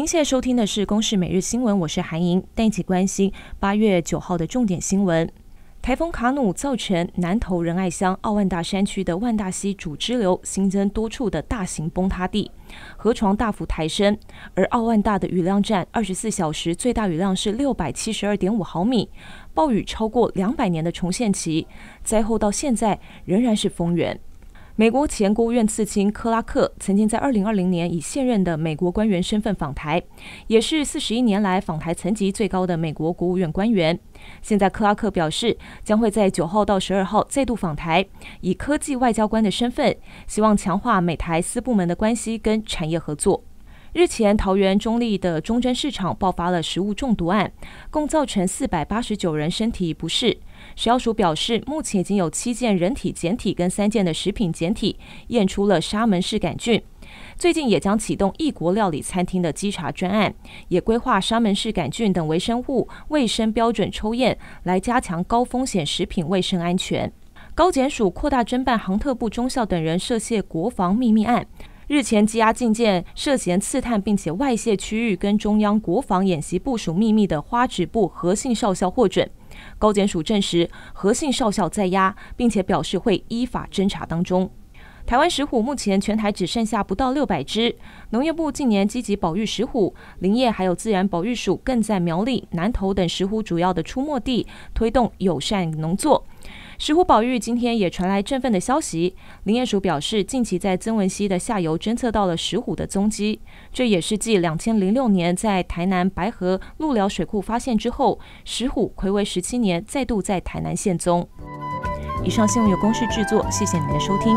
您现在收听的是《公视每日新闻》，我是韩莹，带一起关心八月九号的重点新闻。台风卡努造成南投仁爱乡奥万大山区的万大溪主支流新增多处的大型崩塌地，河床大幅抬升，而奥万大的雨量站二十四小时最大雨量是六百七十二点五毫米，暴雨超过两百年的重现期。灾后到现在仍然是风源。美国前国务院次卿克拉克曾经在2020年以现任的美国官员身份访台，也是四十一年来访台层级最高的美国国务院官员。现在克拉克表示，将会在9号到12号再度访台，以科技外交官的身份，希望强化美台四部门的关系跟产业合作。日前，桃园中立的中坜市场爆发了食物中毒案，共造成四百八十九人身体不适。食药署表示，目前已经有七件人体检体跟三件的食品检体验出了沙门氏杆菌。最近也将启动异国料理餐厅的稽查专案，也规划沙门氏杆菌等微生物卫生标准抽验，来加强高风险食品卫生安全。高检署扩大侦办航特部中校等人涉泄国防秘密案。日前羁押进见涉嫌刺探并且外泄区域跟中央国防演习部署秘密的花指部何姓少校获准。高检署证实何姓少校在押，并且表示会依法侦查当中。台湾石虎目前全台只剩下不到六百只，农业部近年积极保育石虎，林业还有自然保育署更在苗栗、南投等石虎主要的出没地推动友善农作。石虎保育今天也传来振奋的消息，林业署表示，近期在曾文溪的下游侦测到了石虎的踪迹，这也是继2006年在台南白河鹿寮水库发现之后，石虎暌违17年再度在台南现踪。以上新闻由公视制作，谢谢您的收听。